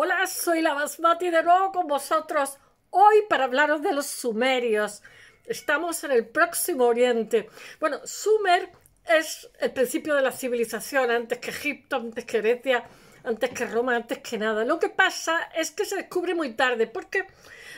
Hola, soy la Basmati de nuevo con vosotros hoy para hablaros de los sumerios. Estamos en el próximo oriente. Bueno, Sumer es el principio de la civilización, antes que Egipto, antes que Grecia, antes que Roma, antes que nada. Lo que pasa es que se descubre muy tarde, porque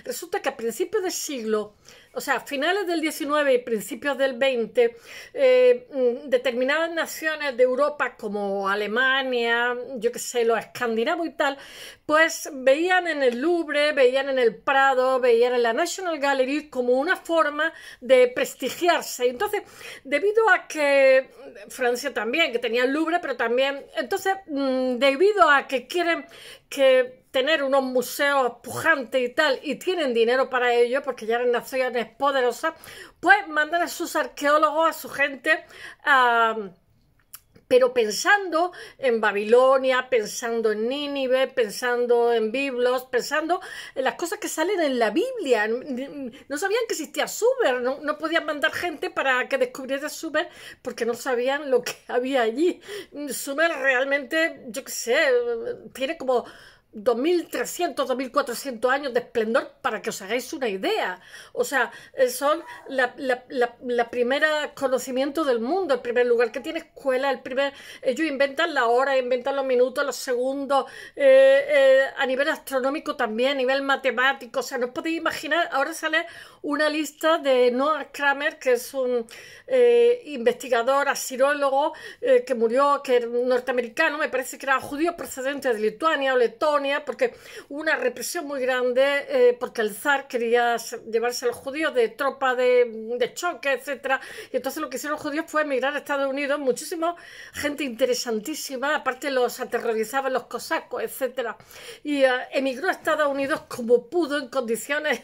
Resulta que a principios del siglo, o sea, finales del XIX y principios del XX, eh, mm, determinadas naciones de Europa como Alemania, yo qué sé, los escandinavos y tal, pues veían en el Louvre, veían en el Prado, veían en la National Gallery como una forma de prestigiarse. Entonces, debido a que Francia también, que tenía el Louvre, pero también, entonces, mm, debido a que quieren que tener unos museos pujantes y tal, y tienen dinero para ello, porque ya eran naciones poderosas, pues mandan a sus arqueólogos, a su gente, pero pensando en Babilonia, pensando en Nínive, pensando en Biblos, pensando en las cosas que salen en la Biblia. No sabían que existía Sumer, no, podían mandar gente para que descubriera Sumer porque no sabían lo que había allí. Sumer realmente, yo qué sé, tiene como 2.300, 2.400 años de esplendor para que os hagáis una idea. O sea, eh, son la, primera conocimiento del mundo, el primer lugar que tiene escuela, el primer... Ellos inventan la hora, inventan los minutos, los segundos, eh, eh, a nivel astronómico también, a nivel matemático. O sea, no os podéis imaginar, ahora sale una lista de Noah Kramer, que es un investigador, asirólogo, que murió, que es norteamericano, me parece que era judío procedente de Lituania o Letonia, porque hubo una represión muy grande, eh, porque el zar quería llevarse a los judíos de tropa de, choque, etc. Y entonces lo que hicieron los judíos fue emigrar a Estados Unidos, muchísima gente interesantísima, aparte los aterrorizaban los cosacos, etc. Y eh, emigró a Estados Unidos como pudo, en condiciones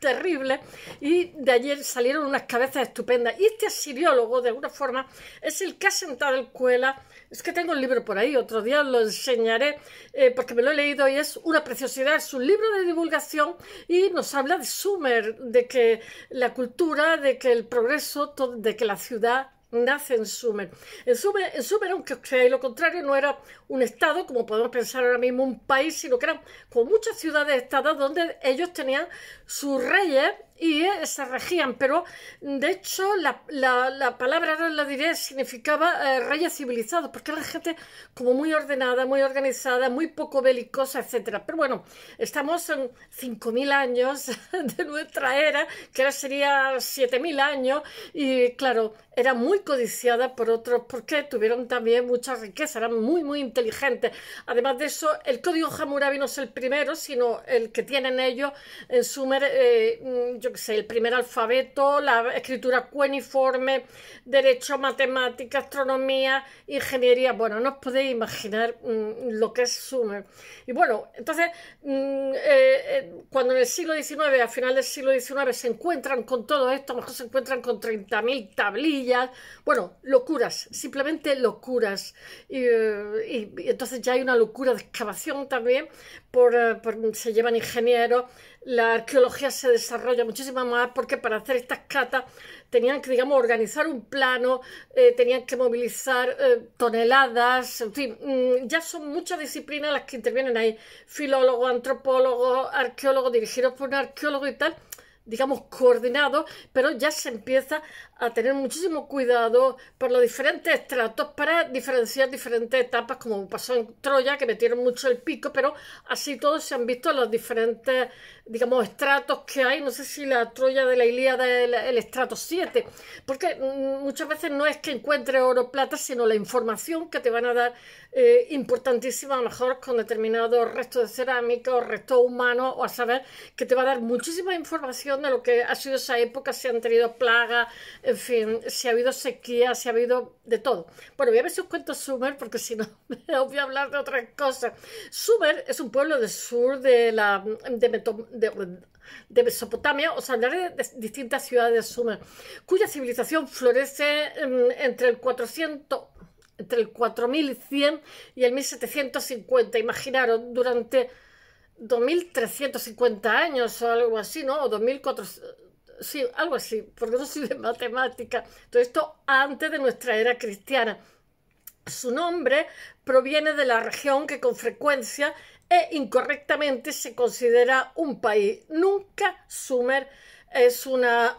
terrible, y de allí salieron unas cabezas estupendas. Y este asiriólogo, de alguna forma, es el que ha sentado el cuela. Es que tengo un libro por ahí, otro día os lo enseñaré eh, porque me lo he leído y es una preciosidad. Es un libro de divulgación y nos habla de Sumer, de que la cultura, de que el progreso, de que la ciudad nace en Sumer. En Sumer, en aunque os creáis lo contrario, no era un estado, como podemos pensar ahora mismo, un país, sino que eran con muchas ciudades-estados donde ellos tenían sus reyes y se regían, pero de hecho la, la, palabra, ahora la diré, significaba eh, reyes civilizados, porque era gente como muy ordenada, muy organizada, muy poco belicosa, etc. Pero bueno, estamos en 5.000 años de nuestra era, que ahora sería 7.000 años, y claro, era muy codiciada por otros, porque tuvieron también mucha riqueza, eran muy, muy inteligentes. Además de eso, el código Hammurabi no es el primero, sino el que tienen ellos en Sumer. Eh, mm, el primer alfabeto, la escritura cueniforme, derecho, matemática, astronomía, ingeniería. Bueno, no os podéis imaginar mm, lo que es Sumer. Y bueno, entonces, mm, eh, eh, cuando en el siglo XIX, a final del siglo XIX, se encuentran con todo esto, a lo mejor se encuentran con 30.000 tablillas, bueno, locuras, simplemente locuras. Eh, y, entonces ya hay una locura de excavación también, por, por se llevan ingenieros la arqueología se desarrolla muchísimo más porque para hacer estas catas tenían que, digamos, organizar un plano, eh, tenían que movilizar eh, toneladas, en fin, mm, ya son muchas disciplinas las que intervienen ahí, filólogos, antropólogos, arqueólogos dirigidos por un arqueólogo y tal, digamos, coordinado, pero ya se empieza a tener muchísimo cuidado por los diferentes estratos para diferenciar diferentes etapas, como pasó en Troya, que metieron mucho el pico, pero así todos se han visto los diferentes, digamos, estratos que hay. No sé si la Troya de la Ilíada es el, estrato 7, porque mm, muchas veces no es que encuentre oro o plata, sino la información que te van a dar eh, importantísima, a lo mejor con determinados restos de cerámica o restos humanos, o a saber, que te va a dar muchísima información de lo que ha sido esa época, si han tenido plagas, en fin, si ha habido sequía, si ha habido de todo. Bueno, voy a ver si os cuento Sumer, porque si no, os voy a hablar de otras cosas. Sumer es un pueblo del sur de la... de, de Mesopotamia, o hablaré de distintas ciudades de Sumer, cuya civilización florece em, entre el 400 entre el 4100 y el 1750, imaginaron, durante 2.350 años o algo así, ¿no? O 2.400, sí, algo así, porque no soy de matemática. Todo esto antes de nuestra era cristiana. Su nombre proviene de la región que con frecuencia e incorrectamente se considera un país. Nunca Sumer es una...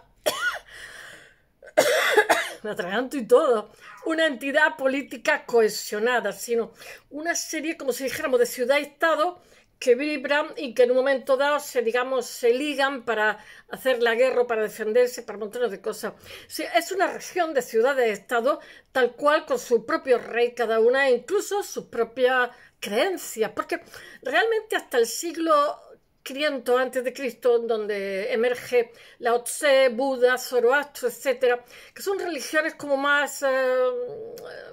me atraganto y todo, una entidad política cohesionada, sino una serie, como si dijéramos, de ciudad-estado que vibran y que en un momento dado se, digamos, se ligan para hacer la guerra, para defenderse, para montones de cosas. es una región de ciudades-estado tal cual con su propio rey cada una e incluso sus propias creencias, porque realmente hasta el siglo 500 antes de Cristo, donde emerge la Otse, Buda, Zoroastro, etcétera, que son religiones como más, eh,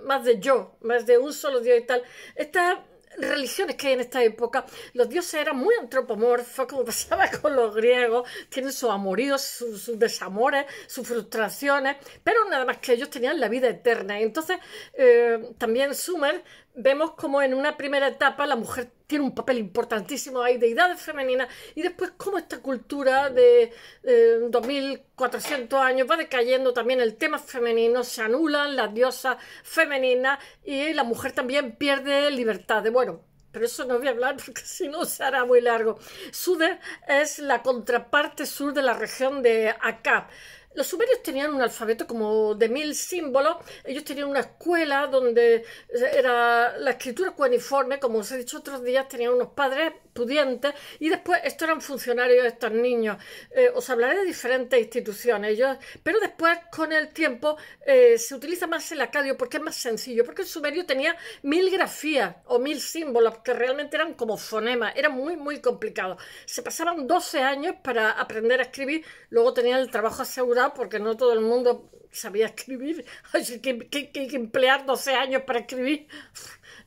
más de yo, más de un solo Dios y tal. está religiones que hay en esta época, los dioses eran muy antropomorfos, como pasaba con los griegos, tienen sus amoríos, sus, desamores, sus frustraciones, pero nada más que ellos tenían la vida eterna. entonces, eh, también Sumer, vemos como en una primera etapa la mujer tiene un papel importantísimo, ahí, deidades femeninas, y después cómo esta cultura de eh, 2400 años va decayendo también el tema femenino, se anulan las diosas femeninas y la mujer también pierde libertad. De, bueno, pero eso no voy a hablar porque si no hará muy largo. Sude es la contraparte sur de la región de acap los sumerios tenían un alfabeto como de mil símbolos, ellos tenían una escuela donde era la escritura cuaniforme, como os he dicho otros días, tenían unos padres estudiantes y después estos eran funcionarios de estos niños. Eh, os hablaré de diferentes instituciones, pero después con el tiempo eh, se utiliza más el acadio porque es más sencillo, porque el sumerio tenía mil grafías o mil símbolos que realmente eran como fonemas, era muy, muy complicado. Se pasaban 12 años para aprender a escribir, luego tenían el trabajo asegurado porque no todo el mundo sabía escribir, hay que, que emplear 12 años para escribir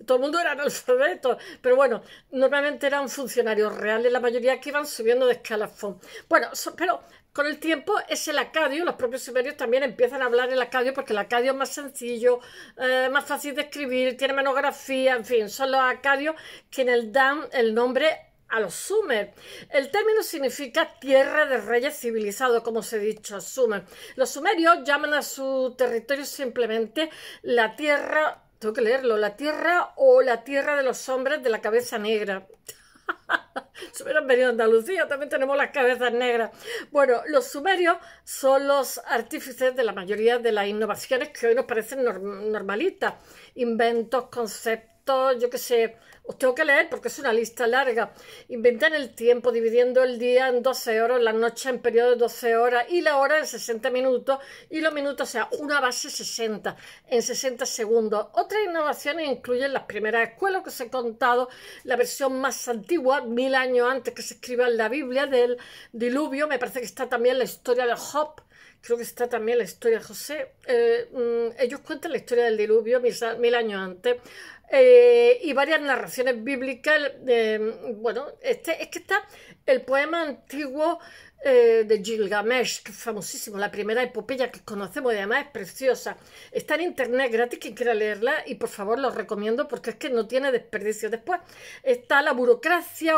todo el mundo era analfabeto, pero bueno, normalmente eran funcionarios reales, la mayoría que iban subiendo de escalafón. Bueno, pero con el tiempo es el acadio, los propios sumerios también empiezan a hablar el acadio porque el acadio es más sencillo, eh, más fácil de escribir, tiene monografía, en fin, son los acadios quienes dan el nombre a los Sumer. El término significa tierra de reyes civilizados, como os he dicho, Sumer. Los sumerios llaman a su territorio simplemente la tierra tengo que leerlo. La tierra o la tierra de los hombres de la cabeza negra. Si hubieran venido a Andalucía, también tenemos las cabezas negras. Bueno, los sumerios son los artífices de la mayoría de las innovaciones que hoy nos parecen normalistas. Inventos, conceptos, yo qué sé, os tengo que leer porque es una lista larga. Inventan el tiempo dividiendo el día en 12 horas, la noche en periodo de 12 horas y la hora en 60 minutos y los minutos, o sea, una base 60 en 60 segundos. Otras innovaciones incluyen las primeras escuelas que os he contado, la versión más antigua, mil años antes que se escriba en la Biblia del diluvio. Me parece que está también la historia de Job creo que está también la historia de José. Eh, mm, ellos cuentan la historia del diluvio mil, mil años antes eh, y varias narraciones bíblicas. Eh, bueno, este es que está el poema antiguo eh, de Gilgamesh, que es famosísimo, la primera epopeya que conocemos y además es preciosa. Está en internet gratis quien quiera leerla y por favor lo recomiendo porque es que no tiene desperdicio. Después está la burocracia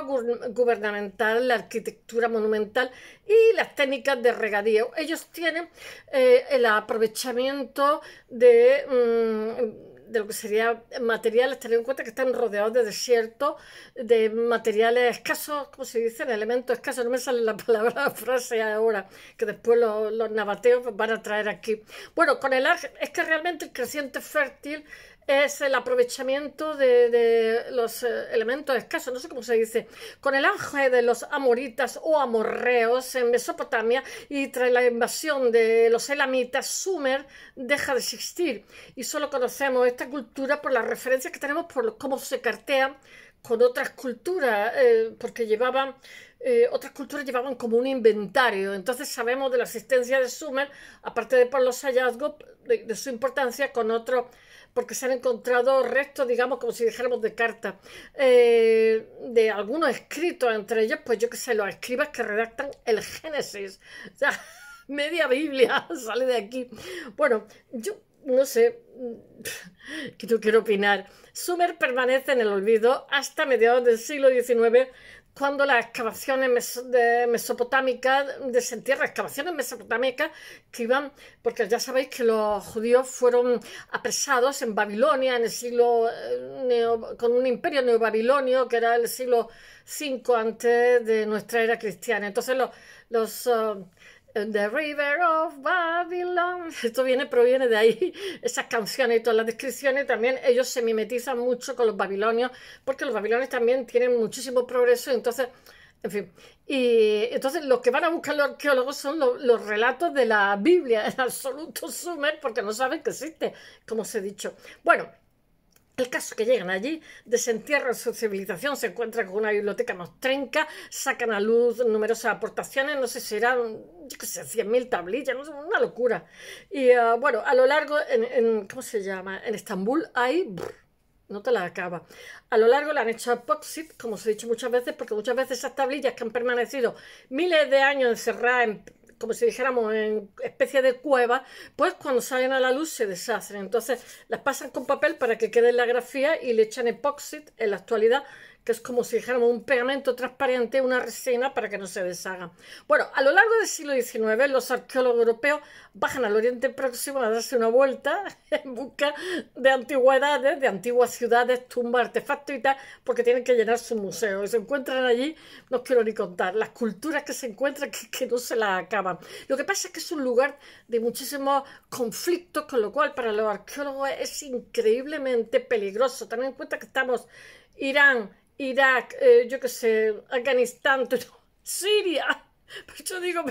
gubernamental, la arquitectura monumental y las técnicas de regadío. Ellos tienen eh, el aprovechamiento de... Mm, de lo que sería materiales, teniendo en cuenta que están rodeados de desierto, de materiales escasos, como se dice, de elementos escasos, no me sale la palabra frase ahora, que después los, navateos van a traer aquí. Bueno, con el ar, es que realmente el creciente fértil es el aprovechamiento de, los eh, elementos escasos, no sé cómo se dice, con el ángel de los amoritas o amorreos en Mesopotamia y tras la invasión de los elamitas, Sumer deja de existir y solo conocemos esta cultura por las referencias que tenemos por cómo se cartea con otras culturas, eh, porque llevaban, eh, otras culturas llevaban como un inventario. Entonces sabemos de la existencia de Sumer, aparte de por los hallazgos, de, su importancia con otros porque se han encontrado restos, digamos, como si dijéramos de cartas, eh, de algunos escritos, entre ellos, pues yo que sé, los escribas que redactan el Génesis. O sea, media Biblia sale de aquí. Bueno, yo no sé, que quiero opinar. Sumer permanece en el olvido hasta mediados del siglo XIX cuando las excavaciones de mesopotámicas, desentierran, excavaciones mesopotámicas que iban, porque ya sabéis que los judíos fueron apresados en Babilonia en el siglo, eh, con un imperio neobabilonio que era el siglo V antes de nuestra era cristiana. Entonces los, los eh, The River of Babylon. Esto viene, proviene de ahí, esas canciones y todas las descripciones. También ellos se mimetizan mucho con los babilonios, porque los babilonios también tienen muchísimo progreso. Entonces, en fin. Y entonces los que van a buscar los arqueólogos son los, los relatos de la Biblia, en absoluto sumer, porque no saben que existe, como os he dicho. Bueno, el caso es que llegan allí, desentierran su civilización, se encuentran con una biblioteca más trenca, sacan a luz numerosas aportaciones, no sé si eran, yo qué sé, 100.000 tablillas, no una locura. Y eh, bueno, a lo largo, en, ¿cómo se llama? En Estambul hay... no te la acaba. A lo largo la han hecho epoxid, como os he dicho muchas veces, porque muchas veces esas tablillas que han permanecido miles de años encerradas en como si dijéramos, en especie de cueva, pues cuando salen a la luz se deshacen. Entonces las pasan con papel para que quede en la grafía y le echan epoxit en la actualidad es como si dijéramos un pegamento transparente, una resina para que no se deshaga. Bueno, a lo largo del siglo XIX los arqueólogos europeos bajan al Oriente Próximo a darse una vuelta en busca de antigüedades, de antiguas ciudades, tumbas, artefactos y tal, porque tienen que llenar su museo. Y se encuentran allí, no os quiero ni contar, las culturas que se encuentran que, no se las acaban. Lo que pasa es que es un lugar de muchísimos conflictos, con lo cual para los arqueólogos es increíblemente peligroso. también en cuenta que estamos Irán, Irak, eh, yo qué sé, Afganistán, Siria. Pues yo digo,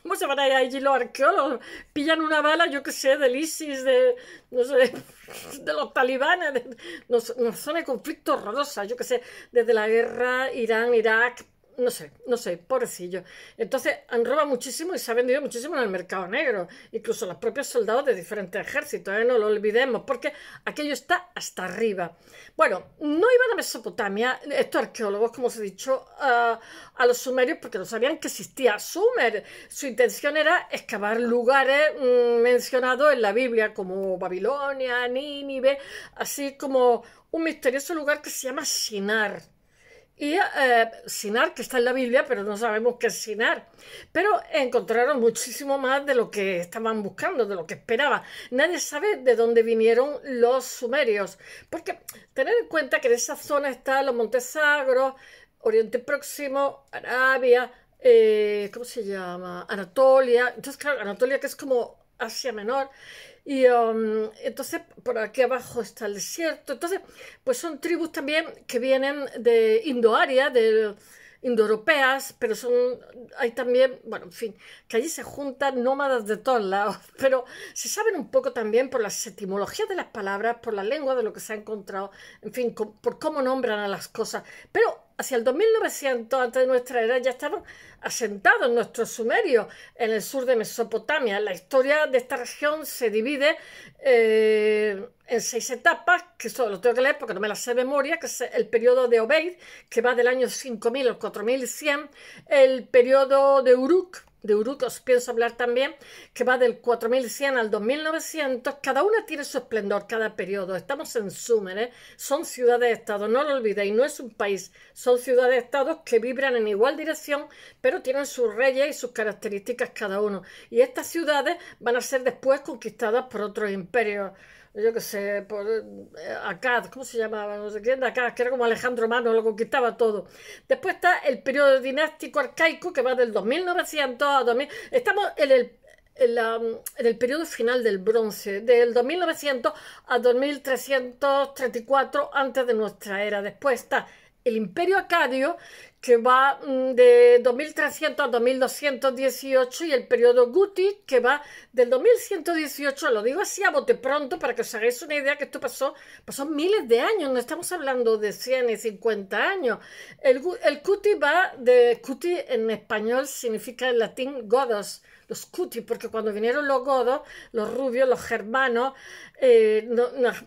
¿cómo se van a ir allí los arqueólogos? Pillan una bala, yo qué sé, del ISIS, de, no sé, de los talibanes, de, no, una zona de conflicto horrorosa, yo qué sé, desde la guerra Irán-Irak, no sé, no sé, pobrecillo. Entonces han robado muchísimo y se ha vendido muchísimo en el mercado negro, incluso los propios soldados de diferentes ejércitos, ¿eh? no lo olvidemos, porque aquello está hasta arriba. Bueno, no iban a Mesopotamia estos arqueólogos, como os he dicho, a, los sumerios porque no sabían que existía Sumer. Su intención era excavar lugares mm, mencionados en la Biblia, como Babilonia, Nínive, así como un misterioso lugar que se llama Sinar y Sinar, eh, que está en la Biblia, pero no sabemos qué es Sinar. Pero encontraron muchísimo más de lo que estaban buscando, de lo que esperaban. Nadie sabe de dónde vinieron los sumerios. Porque tener en cuenta que en esa zona están los Montes Sagros, Oriente Próximo, Arabia, eh, ¿cómo se llama? Anatolia. Entonces, claro, Anatolia que es como Asia Menor. Y um, entonces por aquí abajo está el desierto. Entonces, pues son tribus también que vienen de Indoaria, de indoeuropeas, pero son, hay también, bueno, en fin, que allí se juntan nómadas de todos lados, pero se saben un poco también por las etimologías de las palabras, por la lengua de lo que se ha encontrado, en fin, por cómo nombran a las cosas, pero hacia el 2900 antes de nuestra era ya estaban asentados nuestros sumerios en el sur de Mesopotamia. La historia de esta región se divide eh, en seis etapas, que solo lo tengo que leer porque no me las sé de memoria, que es el periodo de Obeid, que va del año 5000 al 4100, el periodo de Uruk, de Uruk os pienso hablar también, que va del 4100 al 2900. Cada una tiene su esplendor, cada periodo. Estamos en Sumer, ¿eh? son ciudades-estados, no lo olvidéis, no es un país, son ciudades-estados que vibran en igual dirección, pero tienen sus reyes y sus características cada uno. Y estas ciudades van a ser después conquistadas por otros imperios yo qué sé, por eh, Acad, ¿cómo se llamaba? No sé quién, Acad, que era como Alejandro Mano, lo conquistaba todo. Después está el periodo dinástico arcaico que va del 2900 a 2000. Estamos en el en, el periodo final del bronce, del 2900 a 2334 antes de nuestra era. Después está el imperio acadio, que va mm, de 2300 a 2218 y el periodo Guti que va del 2118, lo digo así a bote pronto para que os hagáis una idea que esto pasó, pasó miles de años, no estamos hablando de 100 y 50 años. El, el Guti va de, Guti en español significa en latín godos, los cutis, porque cuando vinieron los godos, los rubios, los germanos, eh,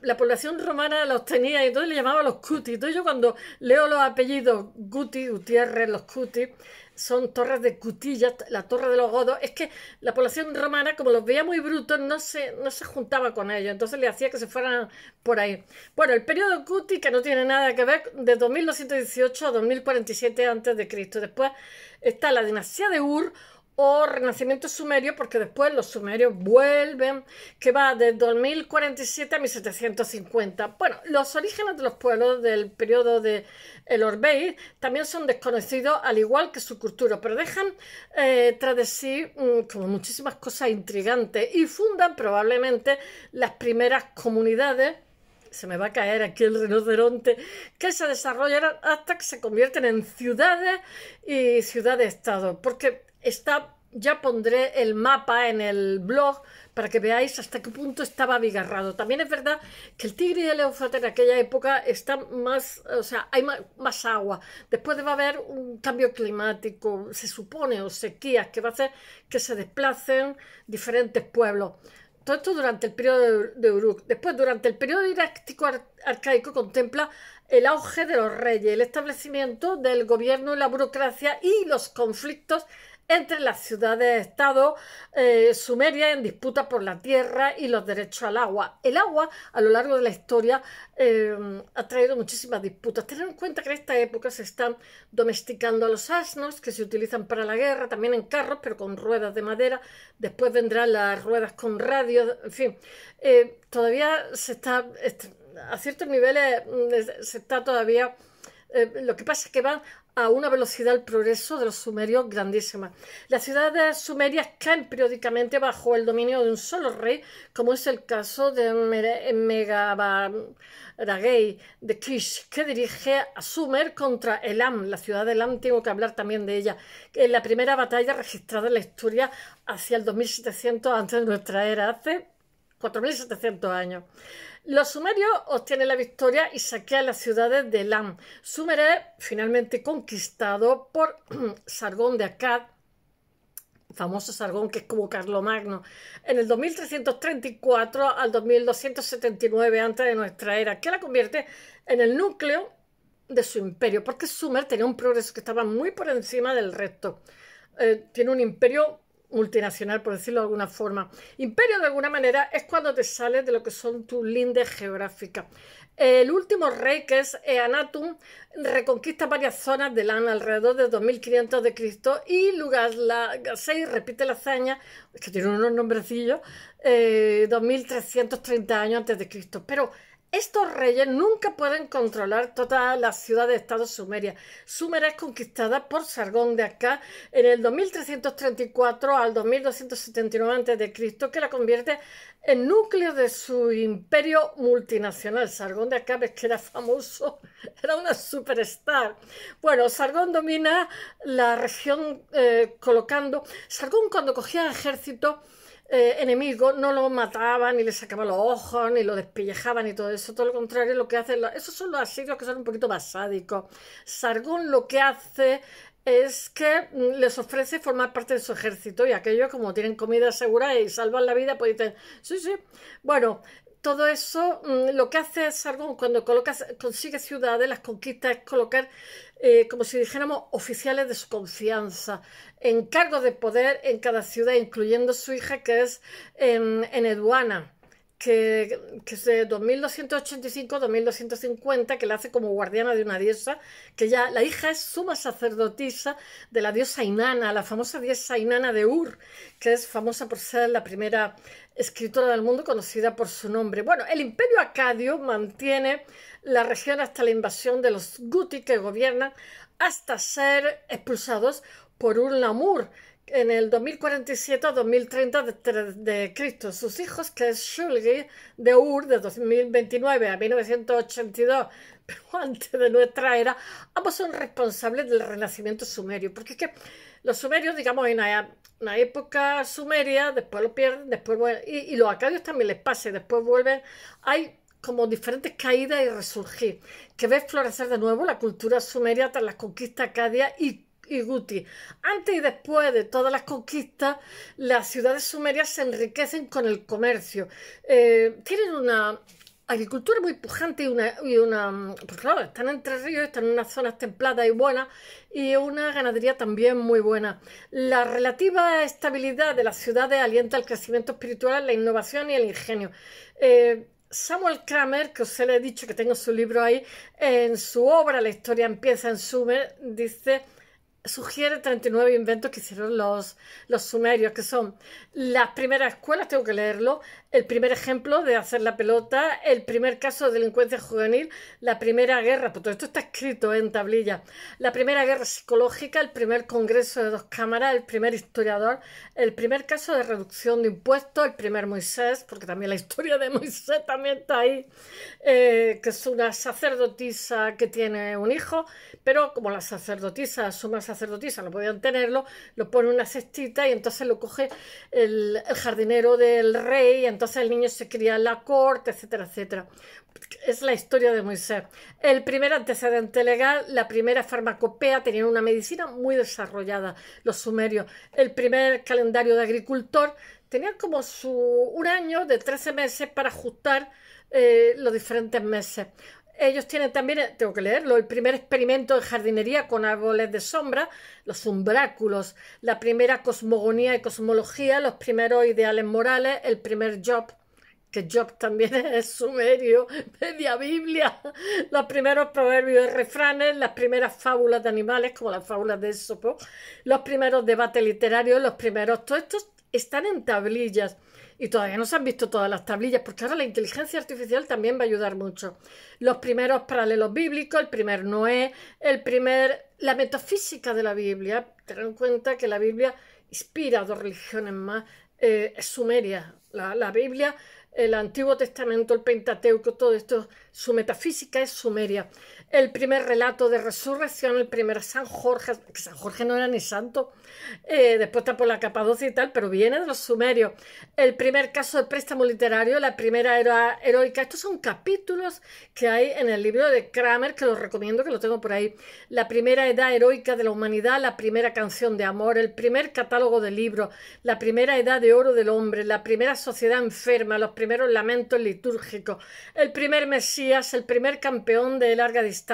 la población romana los tenía y entonces le llamaban los cutis. Entonces yo cuando leo los apellidos Guti, Gutiérrez, los cutis, son torres de cutillas, la torre de los godos, es que la población romana, como los veía muy brutos, no se, no se juntaba con ellos, entonces le hacía que se fueran por ahí. Bueno, el periodo cuti, que no tiene nada que ver, de 2218 a 2047 a.C. Después está la dinastía de Ur, o renacimiento sumerio, porque después los sumerios vuelven, que va de 2047 a 1750. Bueno, los orígenes de los pueblos del periodo de el Orbey también son desconocidos, al igual que su cultura, pero dejan tras de sí como muchísimas cosas intrigantes y fundan probablemente las primeras comunidades se me va a caer aquí el rinoceronte, que se desarrollan hasta que se convierten en ciudades y ciudades-estado. Porque está, ya pondré el mapa en el blog para que veáis hasta qué punto estaba abigarrado. También es verdad que el Tigre y el en aquella época está más, o sea, hay más, agua. Después va a haber un cambio climático, se supone, o sequías, que va a hacer que se desplacen diferentes pueblos. Todo esto durante el periodo de Uruk. Después, durante el periodo didáctico arcaico, contempla el auge de los reyes, el establecimiento del gobierno y la burocracia y los conflictos entre las ciudades-estado eh, sumeria en disputa por la tierra y los derechos al agua. El agua, a lo largo de la historia, eh, ha traído muchísimas disputas. Tener en cuenta que en esta época se están domesticando a los asnos, que se utilizan para la guerra, también en carros, pero con ruedas de madera. Después vendrán las ruedas con radio, en fin. Eh, todavía se está, a ciertos niveles, mm, se está todavía... lo que pasa es que van a una velocidad el progreso de los sumerios grandísima. Las ciudades sumerias caen periódicamente bajo el dominio de un solo rey, como es el caso de Megabaragei de Kish, que dirige a Sumer contra Elam. La ciudad de Elam, tengo que hablar también de ella. En la primera batalla registrada en la historia hacia el 2700 antes de nuestra era, hace 4.700 años. Los sumerios obtienen la victoria y saquean las ciudades de Elam. Sumer es finalmente conquistado por Sargón de Akkad, famoso Sargón que es como Carlomagno, en el 2334 al 2279 antes de nuestra era, que la convierte en el núcleo de su imperio, porque Sumer tenía un progreso que estaba muy por encima del resto. Eh, tiene un imperio multinacional, por decirlo de alguna forma. Imperio, de alguna manera, es cuando te sales de lo que son tus lindes geográficas. El último rey, que es Eanatum, reconquista varias zonas del Lan alrededor de 2500 de Cristo y la 6 repite la hazaña, que tiene unos nombrecillos, 2330 eh, años antes de Cristo. Pero estos reyes nunca pueden controlar toda la ciudad de Estado Sumeria. Sumeria es conquistada por Sargón de Acá en el 2334 al 2279 a.C., que la convierte en núcleo de su imperio multinacional. Sargón de Acá, ves que era famoso, era una superstar. Bueno, Sargón domina la región eh, colocando... Sargón cuando cogía ejército eh, enemigo no lo mataban ni le sacaban los ojos, ni lo despellejaba, ni todo eso. Todo lo contrario, lo que hacen. Esos son los asirios que son un poquito más sádicos. Sargón lo que hace es que mm, les ofrece formar parte de su ejército y aquellos como tienen comida segura y salvan la vida, pues dicen, sí, sí. Bueno, todo eso, mm, lo que hace Sargón cuando coloca consigue ciudades, las conquistas, es colocar eh, como si dijéramos, oficiales de su confianza, en cargo de poder en cada ciudad, incluyendo su hija que es en, en Eduana que, es de 2285, 2250, que la hace como guardiana de una diosa, que ya la hija es suma sacerdotisa de la diosa Inanna, la famosa diosa Inanna de Ur, que es famosa por ser la primera escritora del mundo conocida por su nombre. Bueno, el imperio acadio mantiene la región hasta la invasión de los Guti que gobiernan hasta ser expulsados por Ur Lamur, en el 2047 2030 de, Cristo. Sus hijos, que es Shulgi de Ur, de 2029 a 1982, pero antes de nuestra era, ambos son responsables del renacimiento sumerio. Porque es que los sumerios, digamos, en la, época sumeria, después lo pierden, después vuelven, y, los acadios también les pasa, después vuelven. Hay como diferentes caídas y resurgir, que ve florecer de nuevo la cultura sumeria tras la conquista acadia y y Guti. Antes y después de todas las conquistas, las ciudades sumerias se enriquecen con el comercio. Eh, tienen una agricultura muy pujante y una, Pues claro, están entre ríos, están en unas zonas templadas y buenas y una ganadería también muy buena. La relativa estabilidad de las ciudades alienta el crecimiento espiritual, la innovación y el ingenio. Eh, Samuel Kramer, que os he dicho que tengo su libro ahí, en su obra La historia empieza en Sumer, dice sugiere 39 inventos que hicieron los, los sumerios, que son las primeras escuelas, tengo que leerlo, el primer ejemplo de hacer la pelota, el primer caso de delincuencia juvenil, la primera guerra, pues todo esto está escrito en tablilla, la primera guerra psicológica, el primer congreso de dos cámaras, el primer historiador, el primer caso de reducción de impuestos, el primer Moisés, porque también la historia de Moisés también está ahí, eh, que es una sacerdotisa que tiene un hijo, pero como la sacerdotisa, suma sacerdotisa, no podían tenerlo, lo pone en una cestita y entonces lo coge el, jardinero del rey, el niño se cría en la corte, etcétera, etcétera. Es la historia de Moisés. El primer antecedente legal, la primera farmacopea, tenían una medicina muy desarrollada, los sumerios. El primer calendario de agricultor tenía como su, un año de 13 meses para ajustar eh, los diferentes meses ellos tienen también, eh, tengo que leerlo, el primer experimento de jardinería con árboles de sombra, los umbráculos, la primera cosmogonía y cosmología, los primeros ideales morales, el primer job, que job también es sumerio, media Biblia, los primeros proverbios y refranes, las primeras fábulas de animales, como las fábulas de Esopo, los primeros debates literarios, los primeros, todos estos están en tablillas y todavía no se han visto todas las tablillas, porque ahora la inteligencia artificial también va a ayudar mucho. Los primeros paralelos bíblicos, el primer Noé, el primer... la metafísica de la Biblia, ten en cuenta que la Biblia inspira dos religiones más, eh, es sumeria, la, la Biblia el Antiguo Testamento, el Pentateuco, todo esto, su metafísica es sumeria el primer relato de resurrección, el primer San Jorge, que San Jorge no era ni santo, eh, después está por la Capadocia y tal, pero viene de los sumerios, el primer caso de préstamo literario, la primera era heroica, estos son capítulos que hay en el libro de Kramer, que los recomiendo, que lo tengo por ahí, la primera edad heroica de la humanidad, la primera canción de amor, el primer catálogo de libros, la primera edad de oro del hombre, la primera sociedad enferma, los primeros lamentos litúrgicos, el primer Mesías, el primer campeón de larga distancia,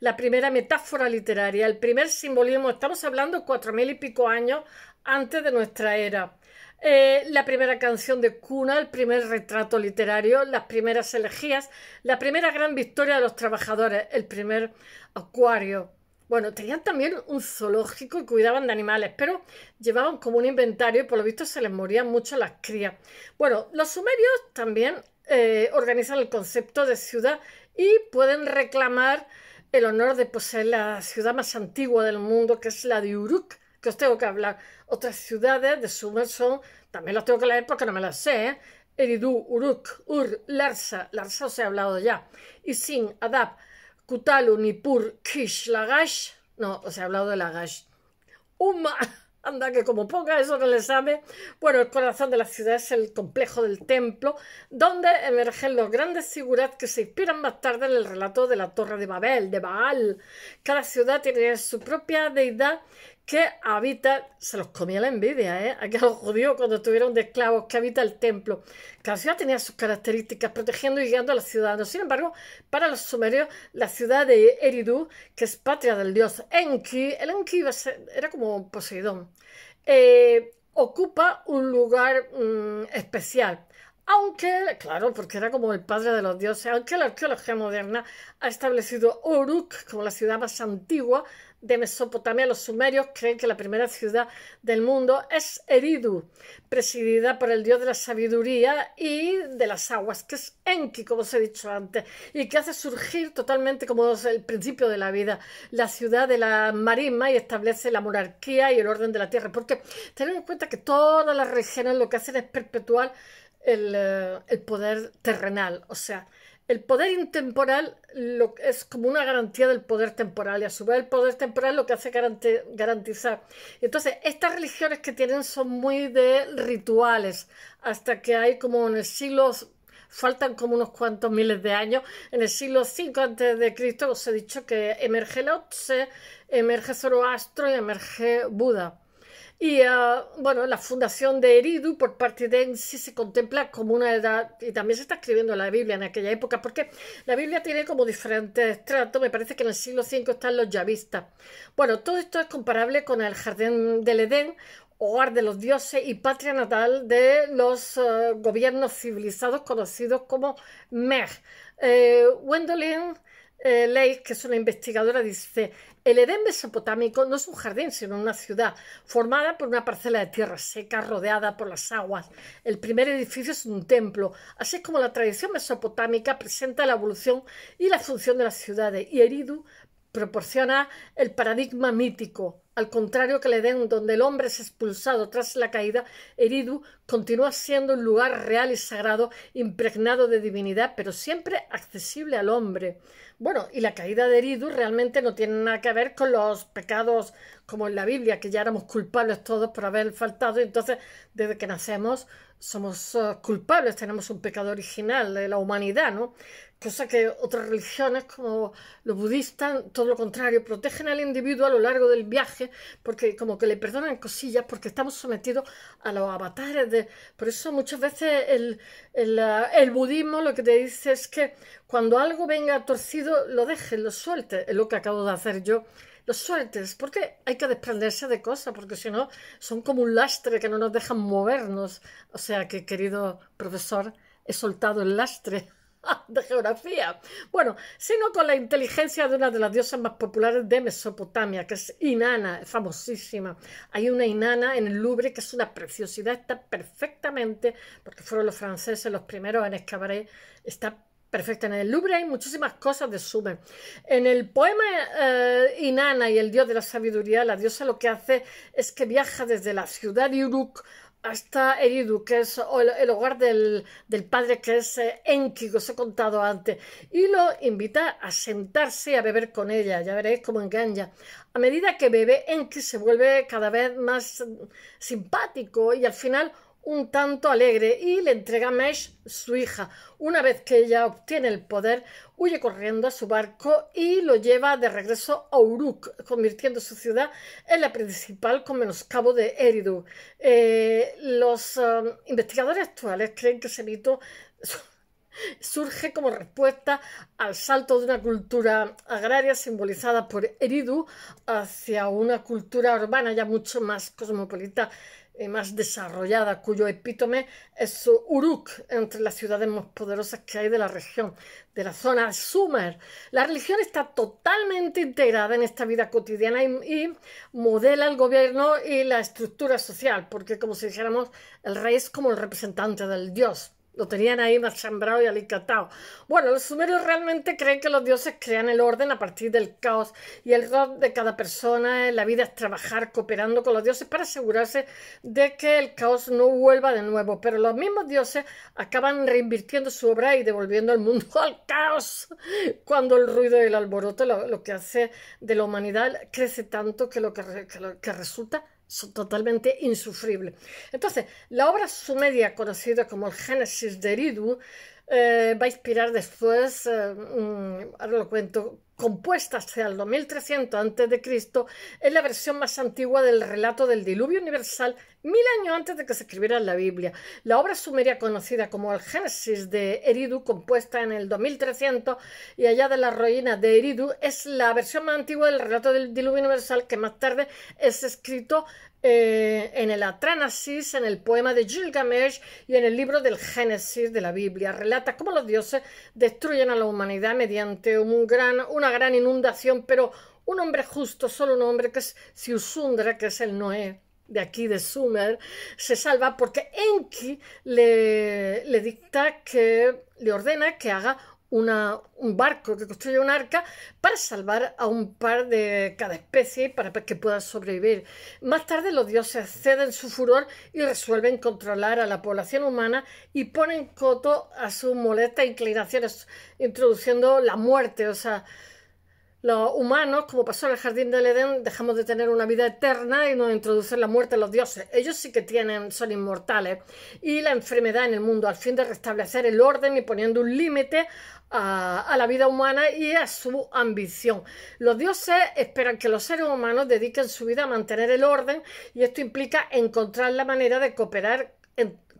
la primera metáfora literaria, el primer simbolismo. Estamos hablando cuatro mil y pico años antes de nuestra era. Eh, la primera canción de cuna, el primer retrato literario, las primeras elegías, la primera gran victoria de los trabajadores, el primer acuario. Bueno, tenían también un zoológico y cuidaban de animales, pero llevaban como un inventario y por lo visto se les morían mucho las crías. Bueno, los sumerios también eh, organizan el concepto de ciudad y pueden reclamar el honor de poseer la ciudad más antigua del mundo, que es la de Uruk, que os tengo que hablar. Otras ciudades de Sumer también las tengo que leer porque no me las sé, ¿eh? Eridu, Uruk, Ur, Larsa, Larsa os he hablado ya, Y sin Adab, Kutalu, Nippur, Kish, Lagash, no, os he hablado de Lagash, Uma, Anda, que como ponga eso en le examen. Bueno, el corazón de la ciudad es el complejo del templo, donde emergen los grandes figuras que se inspiran más tarde en el relato de la Torre de Babel, de Baal. Cada ciudad tiene su propia deidad que habita, se los comía la envidia, ¿eh? Aquellos judíos cuando tuvieron de esclavos, que habita el templo. Cada ciudad tenía sus características, protegiendo y guiando a los ciudadanos. Sin embargo, para los sumerios, la ciudad de Eridu, que es patria del dios Enki, el Enki era como Poseidón, eh, ocupa un lugar mm, especial. Aunque, claro, porque era como el padre de los dioses, aunque la arqueología moderna ha establecido Uruk como la ciudad más antigua de Mesopotamia, los sumerios creen que la primera ciudad del mundo es Eridu, presidida por el dios de la sabiduría y de las aguas, que es Enki, como os he dicho antes, y que hace surgir totalmente como el principio de la vida, la ciudad de la marisma y establece la monarquía y el orden de la tierra, porque tened en cuenta que todas las religiones lo que hacen es perpetuar el, eh, el poder terrenal, o sea, el poder intemporal lo, es como una garantía del poder temporal y a su vez el poder temporal lo que hace garantizar. Entonces, estas religiones que tienen son muy de rituales, hasta que hay como en el siglo, faltan como unos cuantos miles de años, en el siglo V antes de Cristo os he dicho que emerge Otse, emerge Zoroastro y emerge Buda. Y ah, bueno, la fundación de Eridu por parte de Ensi se contempla como una edad, y también se está escribiendo la Biblia en aquella época, porque la Biblia tiene como diferentes tratos, me parece que en el siglo V están los yavistas. Bueno, todo esto es comparable con el jardín del Edén, hogar de los dioses y patria natal de los ah, gobiernos civilizados conocidos como Mer. Eh, eh, que es una investigadora, dice, el Edén mesopotámico no es un jardín, sino una ciudad, formada por una parcela de tierra seca, rodeada por las aguas. El primer edificio es un templo, así como la tradición mesopotámica presenta la evolución y la función de las ciudades, y Eridu proporciona el paradigma mítico, al contrario que le den donde el hombre es expulsado tras la caída, Eridu continúa siendo un lugar real y sagrado, impregnado de divinidad, pero siempre accesible al hombre. Bueno, y la caída de Eridu realmente no tiene nada que ver con los pecados como en la Biblia, que ya éramos culpables todos por haber faltado, entonces desde que nacemos somos eh, culpables, tenemos un pecado original de la humanidad, ¿no? Cosa que otras religiones como los budistas, todo lo contrario, protegen al individuo a lo largo del viaje porque como que le perdonan cosillas porque estamos sometidos a los avatares de... Por eso muchas veces el, el, eh, el budismo lo que te dice es que cuando algo venga torcido lo dejes, lo suelte es lo que acabo de hacer yo los sueltes, porque hay que desprenderse de cosas, porque si no son como un lastre que no nos dejan movernos. O sea que, querido profesor, he soltado el lastre de geografía. Bueno, sino con la inteligencia de una de las diosas más populares de Mesopotamia, que es Inanna, famosísima. Hay una Inana en el Louvre que es una preciosidad, está perfectamente, porque fueron los franceses los primeros en excavar, está Perfecto, en el Louvre hay muchísimas cosas de Sumer. En el poema eh, Inanna y el dios de la sabiduría, la diosa lo que hace es que viaja desde la ciudad de Uruk hasta Eridu, que es el, hogar del, del padre que es eh, Enki, que os he contado antes, y lo invita a sentarse y a beber con ella, ya veréis cómo engaña. A medida que bebe, Enki se vuelve cada vez más mm, simpático y al final un tanto alegre y le entrega a Mesh su hija. Una vez que ella obtiene el poder, huye corriendo a su barco y lo lleva de regreso a Uruk, convirtiendo su ciudad en la principal con menoscabo de Eridu. Eh, los um, investigadores actuales creen que ese mito surge como respuesta al salto de una cultura agraria simbolizada por Eridu hacia una cultura urbana ya mucho más cosmopolita eh, más desarrollada, cuyo epítome es Uruk, entre las ciudades más poderosas que hay de la región, de la zona Sumer. La religión está totalmente integrada en esta vida cotidiana y, y modela el gobierno y la estructura social, porque como si dijéramos, el rey es como el representante del dios. Lo tenían ahí más y alicatado. Bueno, los sumerios realmente creen que los dioses crean el orden a partir del caos y el rol de cada persona en la vida es trabajar cooperando con los dioses para asegurarse de que el caos no vuelva de nuevo. Pero los mismos dioses acaban reinvirtiendo su obra y devolviendo el mundo al caos cuando el ruido y el alboroto, lo, que hace de la humanidad, crece tanto que, lo, que resulta totalmente insufrible. Entonces, la obra sumedia conocida como el Génesis de Eridu eh, va a inspirar después, eh, mm, ahora lo cuento, compuesta hacia el 2300 a.C., es la versión más antigua del relato del diluvio universal mil años antes de que se escribiera la Biblia. La obra sumeria conocida como el Génesis de Eridu, compuesta en el 2300 y allá de la ruina de Eridu, es la versión más antigua del relato del diluvio universal que más tarde es escrito eh, en el Atranasis, en el poema de Gilgamesh y en el libro del Génesis de la Biblia. Relata cómo los dioses destruyen a la humanidad mediante una gran inundación, pero un hombre justo, solo un hombre que es Siusundra, que es el Noé, de aquí de Sumer, se salva porque Enki le, le, dicta que le ordena que haga un barco, que construye un arca para salvar a un par de cada especie para que puedan sobrevivir. Más tarde los dioses ceden su furor y resuelven controlar a la población humana y ponen coto a sus molestas inclinaciones, introduciendo la muerte, o sea, los humanos, como pasó en el jardín del Edén, dejamos de tener una vida eterna y nos introducen la muerte a los dioses. Ellos sí que tienen, son inmortales. Y la enfermedad en el mundo, al fin de restablecer el orden y poniendo un límite a, la vida humana y a su ambición. Los dioses esperan que los seres humanos dediquen su vida a mantener el orden y esto implica encontrar la manera de cooperar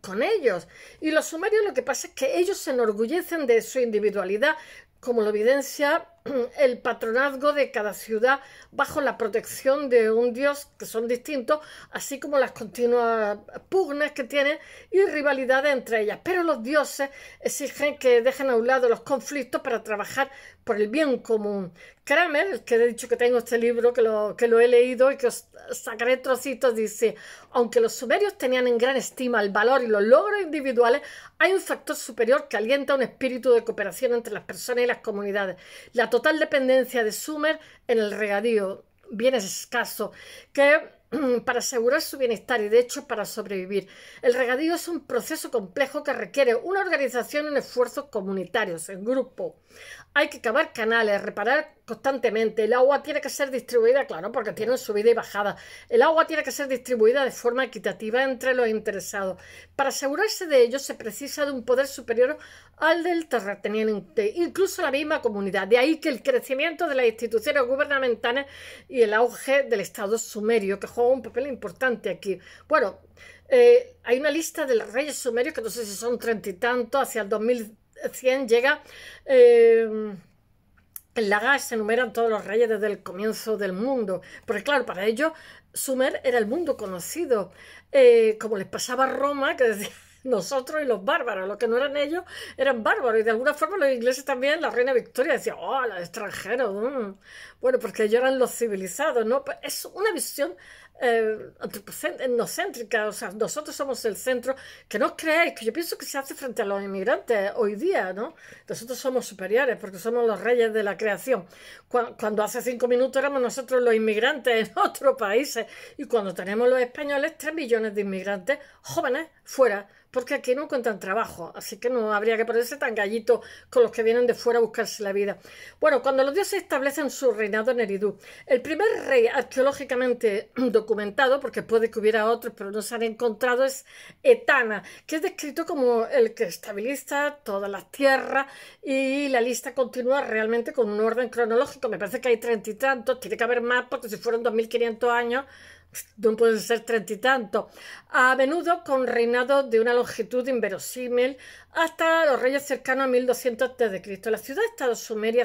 con ellos. Y los sumarios lo que pasa es que ellos se enorgullecen de su individualidad, como lo evidencia el patronazgo de cada ciudad bajo la protección de un dios que son distintos, así como las continuas pugnas que tienen y rivalidades entre ellas. Pero los dioses exigen que dejen a un lado los conflictos para trabajar por el bien común. Kramer, que he dicho que tengo este libro, que lo, he leído y que os sacaré trocitos, dice, aunque los sumerios tenían en gran estima el valor y los logros individuales, hay un factor superior que alienta un espíritu de cooperación entre las personas y las comunidades, la total dependencia de Sumer en el regadío, bienes escaso, que para asegurar su bienestar y de hecho para sobrevivir. El regadío es un proceso complejo que requiere una organización en esfuerzos comunitarios, en grupo. Hay que cavar canales, reparar constantemente. El agua tiene que ser distribuida, claro, porque tiene subida y bajada. El agua tiene que ser distribuida de forma equitativa entre los interesados. Para asegurarse de ello se precisa de un poder superior al del terrateniente, incluso la misma comunidad. De ahí que el crecimiento de las instituciones gubernamentales y el auge del Estado sumerio, que juega un papel importante aquí. Bueno, eh, hay una lista de los reyes sumerios que no sé si son treinta y tantos, hacia el 2000 100 llega... Eh, em, en se enumeran todos los reyes desde el comienzo del mundo, porque claro, para ellos Sumer era el mundo conocido, eh, como les pasaba a Roma, que decía nosotros y los bárbaros, los que no eran ellos eran bárbaros, y de alguna forma los ingleses también, la reina Victoria decía, oh, los extranjeros, mm". bueno, porque ellos eran los civilizados, ¿no? Pues es una visión eh, o sea, nosotros somos el centro, que no creéis, que yo pienso que se hace frente a los inmigrantes hoy día, ¿no? Nosotros somos superiores porque somos los reyes de la creación. Cuando, hace cinco minutos éramos nosotros los inmigrantes en otros países y cuando tenemos los españoles, tres millones de inmigrantes jóvenes fuera, porque aquí no encuentran trabajo, así que no habría que ponerse tan gallito con los que vienen de fuera a buscarse la vida. Bueno, cuando los dioses establecen su reinado en Eridú, el primer rey arqueológicamente documentado documentado, porque puede que hubiera otros, pero no se han encontrado, es Etana, que es descrito como el que estabiliza toda la tierra y la lista continúa realmente con un orden cronológico. Me parece que hay treinta y tantos, tiene que haber más, porque si fueron 2.500 años, no pueden ser treinta y tantos. a menudo con reinados de una longitud inverosímil hasta los reyes cercanos a 1200 a.C. La ciudad de Estado Sumeria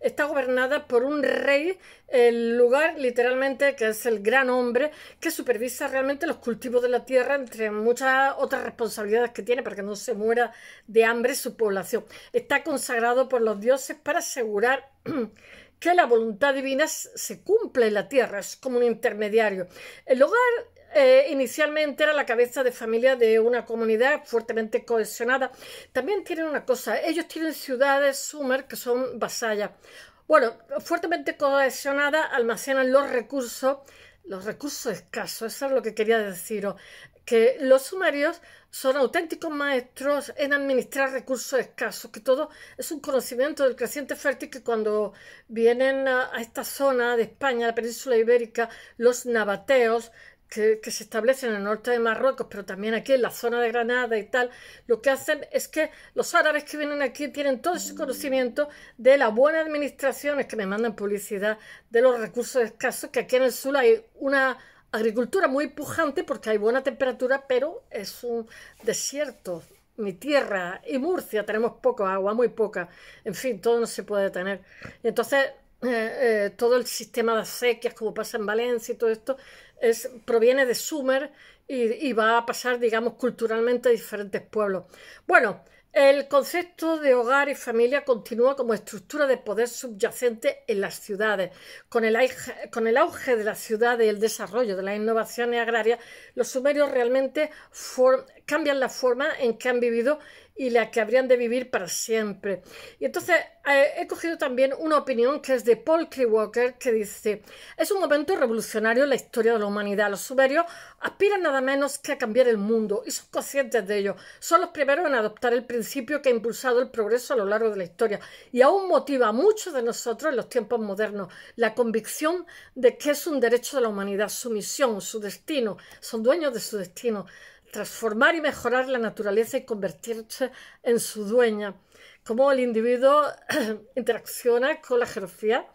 está, gobernada por un rey, el lugar literalmente que es el gran hombre que supervisa realmente los cultivos de la tierra entre muchas otras responsabilidades que tiene para que no se muera de hambre su población. Está consagrado por los dioses para asegurar que la voluntad divina se cumple en la tierra, es como un intermediario. El hogar eh, inicialmente era la cabeza de familia de una comunidad fuertemente cohesionada. También tienen una cosa, ellos tienen ciudades sumer que son vasallas. Bueno, fuertemente cohesionadas almacenan los recursos, los recursos escasos, eso es lo que quería deciros, que los sumerios son auténticos maestros en administrar recursos escasos, que todo es un conocimiento del creciente fértil que cuando vienen a, esta zona de España, la península ibérica, los nabateos, que, que, se establecen en el norte de Marruecos, pero también aquí en la zona de Granada y tal, lo que hacen es que los árabes que vienen aquí tienen todo ese conocimiento de la buena administración, es que me mandan publicidad de los recursos escasos, que aquí en el sur hay una agricultura muy pujante porque hay buena temperatura, pero es un desierto. Mi tierra y Murcia tenemos poco agua, muy poca. En fin, todo no se puede tener. Y entonces, eh, eh, todo el sistema de acequias, como pasa en Valencia y todo esto, es, proviene de Sumer y, y va a pasar, digamos, culturalmente a diferentes pueblos. Bueno, el concepto de hogar y familia continúa como estructura de poder subyacente en las ciudades. Con el, con el auge de la ciudad y el desarrollo de las innovaciones agrarias, los sumerios realmente cambian la forma en que han vivido y la que habrían de vivir para siempre. Y entonces eh, he cogido también una opinión que es de Paul K. Walker que dice, es un momento revolucionario en la historia de la humanidad. Los sumerios aspiran nada menos que a cambiar el mundo y son conscientes de ello. Son los primeros en adoptar el principio que ha impulsado el progreso a lo largo de la historia y aún motiva a muchos de nosotros en los tiempos modernos la convicción de que es un derecho de la humanidad, su misión, su destino. Son dueños de su destino, transformar y mejorar la naturaleza y convertirse en su dueña. Cómo el individuo interacciona con la geografía,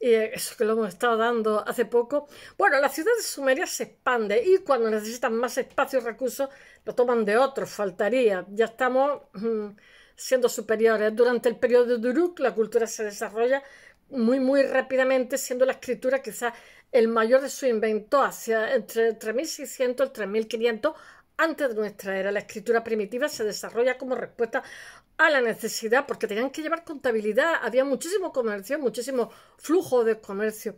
y eso que lo hemos estado dando hace poco. Bueno, la ciudad de Sumeria se expande y cuando necesitan más espacio y recursos lo toman de otros, faltaría. Ya estamos mm, siendo superiores. Durante el periodo de Uruk la cultura se desarrolla muy muy rápidamente, siendo la escritura quizás el mayor de su invento hacia entre 3600 y 3500 antes de nuestra era. La escritura primitiva se desarrolla como respuesta a la necesidad, porque tenían que llevar contabilidad, había muchísimo comercio, muchísimo flujo de comercio.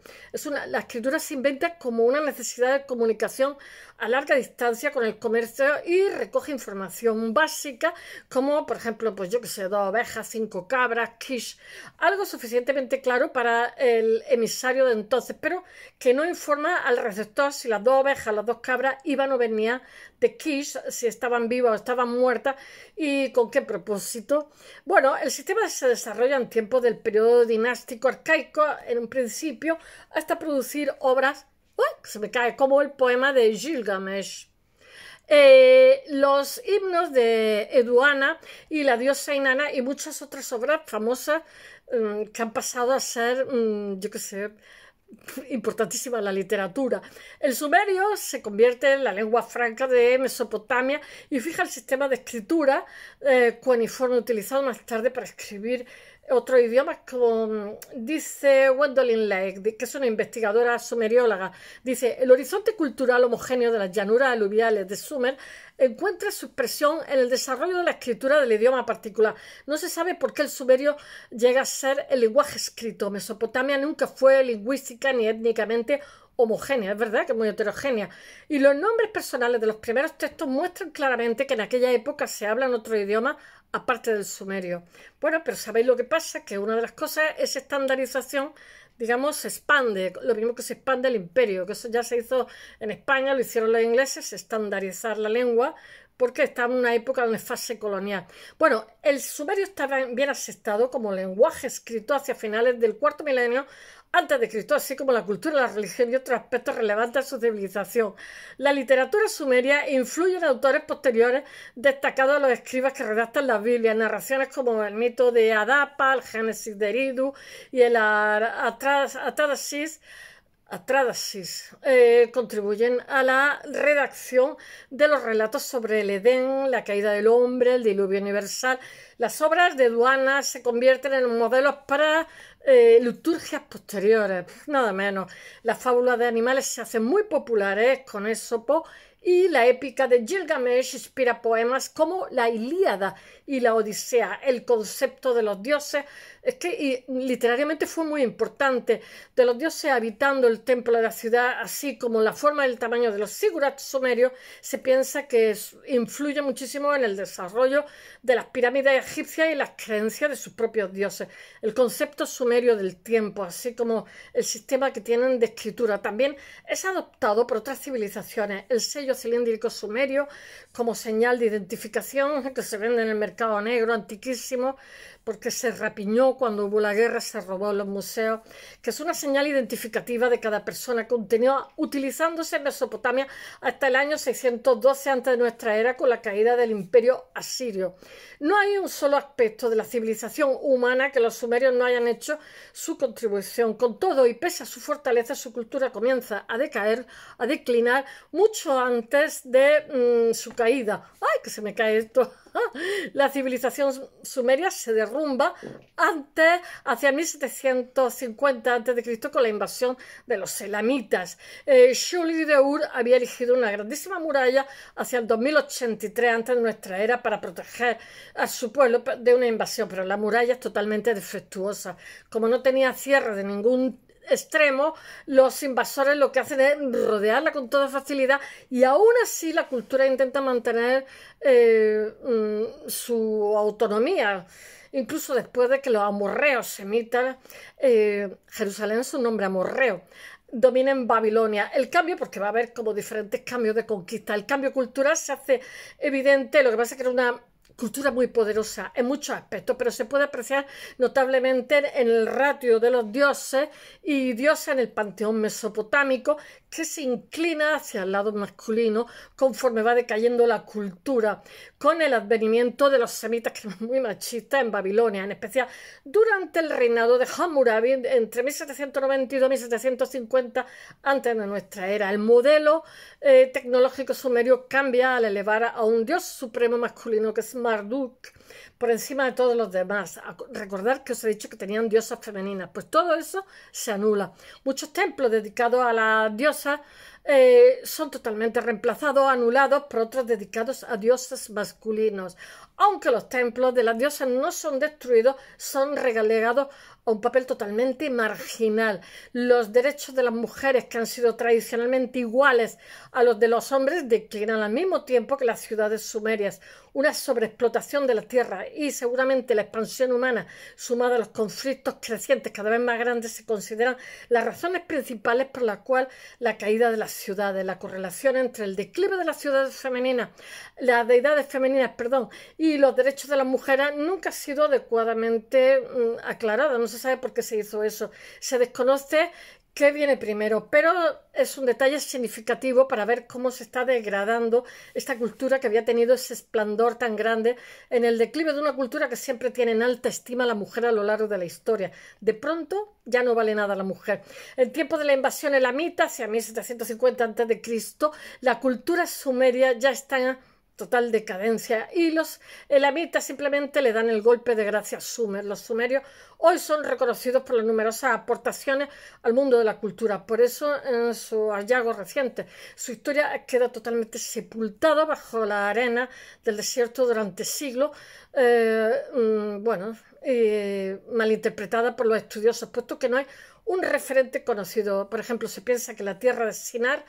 la escritura se inventa como una necesidad de comunicación a larga distancia con el comercio y recoge información básica como, por ejemplo, pues yo que sé, dos ovejas, cinco cabras, quiche, algo suficientemente claro para el emisario de entonces, pero que no informa al receptor si las dos ovejas, las dos cabras iban o venían de quiche, si estaban vivas o estaban muertas y con qué propósito. Bueno, el sistema se desarrolla en tiempos del periodo dinástico arcaico en un principio hasta producir obras se me cae como el poema de Gilgamesh. Eh, los himnos de Eduana y la diosa Inanna y muchas otras obras famosas mm, que han pasado a ser, mm, yo qué sé, importantísima la literatura. El sumerio se convierte en la lengua franca de Mesopotamia y fija el sistema de escritura eh, cuaniforme utilizado más tarde para escribir otro idioma, como dice Gwendolyn Lake, que es una investigadora sumerióloga, dice, el horizonte cultural homogéneo de las llanuras aluviales de Sumer encuentra su expresión en el desarrollo de la escritura del idioma particular. No se sabe por qué el sumerio llega a ser el lenguaje escrito. Mesopotamia nunca fue lingüística ni étnicamente homogénea, es verdad que es muy heterogénea. Y los nombres personales de los primeros textos muestran claramente que en aquella época se en otro idioma aparte del sumerio. Bueno, pero ¿sabéis lo que pasa? Que una de las cosas es estandarización digamos, se expande, lo mismo que se expande el imperio, que eso ya se hizo en España, lo hicieron los ingleses, estandarizar la lengua, porque está en una época de fase colonial. Bueno, el sumerio estaba bien asestado como lenguaje escrito hacia finales del cuarto milenio antes de Cristo, así como la cultura, la religión y otros aspectos relevantes a su civilización. La literatura sumeria influye en autores posteriores destacados a los escribas que redactan la Biblia, narraciones como el mito de Adapa, el Génesis de Eridu y el Atadasis. Atradasis eh, contribuyen a la redacción de los relatos sobre el Edén, la caída del hombre, el diluvio universal. Las obras de Duana se convierten en modelos para eh, liturgias posteriores, nada menos. Las fábulas de animales se hacen muy populares ¿eh? con Esopo y la épica de Gilgamesh inspira poemas como la Ilíada y la Odisea, el concepto de los dioses, es que literariamente fue muy importante, de los dioses habitando el templo de la ciudad, así como la forma y el tamaño de los sigurats sumerios, se piensa que influye muchísimo en el desarrollo de las pirámides egipcias y las creencias de sus propios dioses, el concepto sumerio del tiempo, así como el sistema que tienen de escritura. También es adoptado por otras civilizaciones, el sello cilíndrico sumerio como señal de identificación que se vende en el mercado mercado negro antiquísimo porque se rapiñó cuando hubo la guerra, se robó los museos, que es una señal identificativa de cada persona que contenía, utilizándose en Mesopotamia hasta el año 612 antes de nuestra era con la caída del imperio asirio. No hay un solo aspecto de la civilización humana que los sumerios no hayan hecho su contribución. Con todo y pese a su fortaleza, su cultura comienza a decaer, a declinar mucho antes de mm, su caída. ¡Ay, que se me cae esto! la civilización sumeria se derrumba rumba antes, hacia 1750 a.C. con la invasión de los selamitas. Eh, de Ur había erigido una grandísima muralla hacia el 2083 antes de nuestra era para proteger a su pueblo de una invasión, pero la muralla es totalmente defectuosa. Como no tenía cierre de ningún extremo, los invasores lo que hacen es rodearla con toda facilidad y aún así la cultura intenta mantener eh, mm, su autonomía. Incluso después de que los amorreos se eh, Jerusalén es un nombre amorreo, dominen Babilonia. El cambio, porque va a haber como diferentes cambios de conquista, el cambio cultural se hace evidente, lo que pasa es que era una cultura muy poderosa en muchos aspectos, pero se puede apreciar notablemente en el ratio de los dioses y dioses en el panteón mesopotámico que se inclina hacia el lado masculino conforme va decayendo la cultura con el advenimiento de los semitas que son muy machistas en Babilonia, en especial durante el reinado de Hammurabi entre 1792 y 1750 antes de nuestra era. El modelo eh, tecnológico sumerio cambia al elevar a un dios supremo masculino que es Marduk por encima de todos los demás. Recordar que os he dicho que tenían diosas femeninas. Pues todo eso se anula. Muchos templos dedicados a la diosa eh, son totalmente reemplazados, anulados por otros dedicados a dioses masculinos. Aunque los templos de las diosas no son destruidos, son regalegados un papel totalmente marginal. Los derechos de las mujeres, que han sido tradicionalmente iguales a los de los hombres, declinan al mismo tiempo que las ciudades sumerias. Una sobreexplotación de la tierra y seguramente la expansión humana, sumada a los conflictos crecientes cada vez más grandes, se consideran las razones principales por las cuales la caída de las ciudades, la correlación entre el declive de las ciudades femeninas, las deidades femeninas, perdón, y los derechos de las mujeres nunca ha sido adecuadamente mm, aclarada sabe por qué se hizo eso. Se desconoce qué viene primero, pero es un detalle significativo para ver cómo se está degradando esta cultura que había tenido ese esplendor tan grande en el declive de una cultura que siempre tiene en alta estima a la mujer a lo largo de la historia. De pronto ya no vale nada la mujer. el tiempo de la invasión elamita, hacia 1750 a.C., la cultura sumeria ya está total decadencia. Y los elamitas eh, simplemente le dan el golpe de gracia a Sumer. Los sumerios hoy son reconocidos por las numerosas aportaciones al mundo de la cultura. Por eso, en su hallazgo reciente, su historia queda totalmente sepultada bajo la arena del desierto durante siglos. Eh, mm, bueno, malinterpretada por los estudiosos, puesto que no hay un referente conocido. Por ejemplo, se piensa que la tierra de Sinar,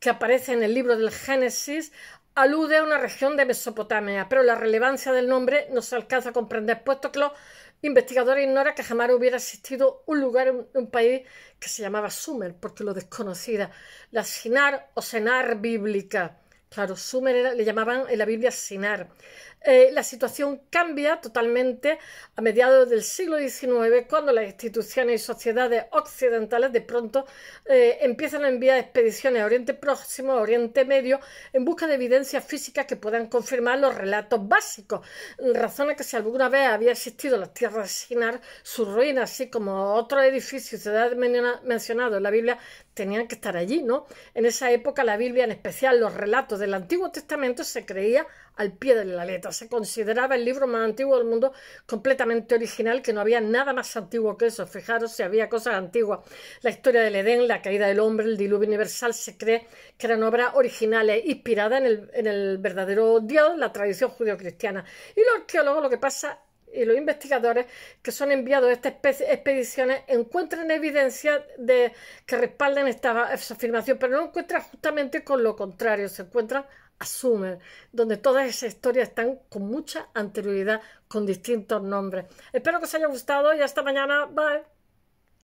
que aparece en el libro del Génesis, alude a una región de Mesopotamia, pero la relevancia del nombre no se alcanza a comprender, puesto que los investigadores ignoran que jamás hubiera existido un lugar, en un país que se llamaba Sumer, porque lo desconocida, la Sinar o Senar bíblica. Claro, Sumer le llamaban en la Biblia Sinar. Eh, la situación cambia totalmente a mediados del siglo XIX, cuando las instituciones y sociedades occidentales de pronto eh, empiezan a enviar expediciones a Oriente Próximo, a Oriente Medio, en busca de evidencias físicas que puedan confirmar los relatos básicos, razones que si alguna vez había existido las tierras de Sinar, sus ruinas, así como otros edificios y ciudades mencionados en la Biblia, tenían que estar allí, ¿no? En esa época la Biblia, en especial los relatos del Antiguo Testamento, se creía al pie de la letra. Se consideraba el libro más antiguo del mundo, completamente original, que no había nada más antiguo que eso. Fijaros si había cosas antiguas. La historia del Edén, la caída del hombre, el diluvio universal, se cree que eran obras originales, inspiradas en el, en el verdadero Dios, la tradición judio-cristiana. Y los arqueólogos lo que pasa y los investigadores que son enviados a estas expediciones encuentran evidencia de que respaldan esta, afirmación, pero no encuentran justamente con lo contrario, se encuentran donde todas esas historias están con mucha anterioridad, con distintos nombres. Espero que os haya gustado y hasta mañana. Bye.